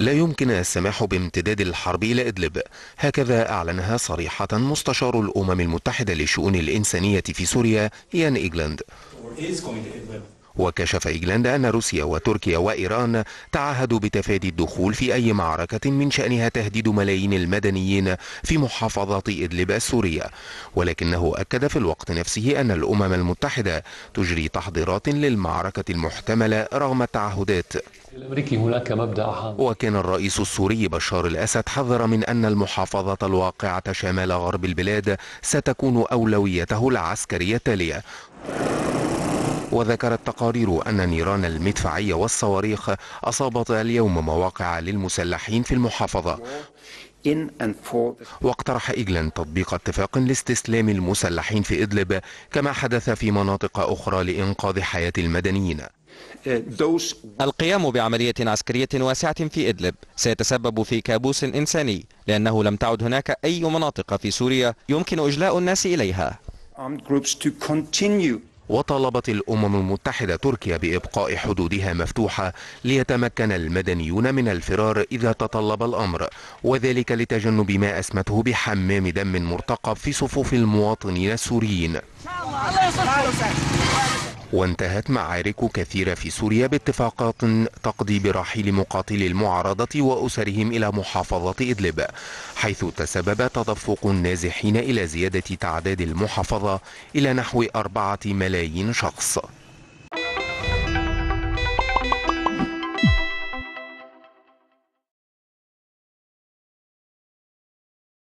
لا يمكن السماح بامتداد الحرب إلى إدلب هكذا أعلنها صريحة مستشار الأمم المتحدة لشؤون الإنسانية في سوريا يان إيجلاند وكشف إيجلاند أن روسيا وتركيا وإيران تعهدوا بتفادي الدخول في أي معركة من شأنها تهديد ملايين المدنيين في محافظة إدلب السورية ولكنه أكد في الوقت نفسه أن الأمم المتحدة تجري تحضيرات للمعركة المحتملة رغم التعهدات الأمريكي هناك مبدأ حام. وكان الرئيس السوري بشار الأسد حذر من أن المحافظة الواقعة شمال غرب البلاد ستكون أولويته العسكرية التالية وذكرت تقارير أن نيران المدفعية والصواريخ أصابت اليوم مواقع للمسلحين في المحافظة واقترح إجلان تطبيق اتفاق لاستسلام المسلحين في إدلب كما حدث في مناطق أخرى لإنقاذ حياة المدنيين uh, القيام بعملية عسكرية واسعة في إدلب سيتسبب في كابوس إنساني لأنه لم تعد هناك أي مناطق في سوريا يمكن إجلاء الناس إليها وطالبت الأمم المتحدة تركيا بإبقاء حدودها مفتوحة ليتمكن المدنيون من الفرار إذا تطلب الأمر وذلك لتجنب ما أسمته بحمام دم مرتقب في صفوف المواطنين السوريين وانتهت معارك كثيرة في سوريا باتفاقات تقضي برحيل مقاتلي المعارضة وأسرهم إلى محافظة إدلب حيث تسبب تدفق النازحين إلى زيادة تعداد المحافظة إلى نحو أربعة ملايين شخص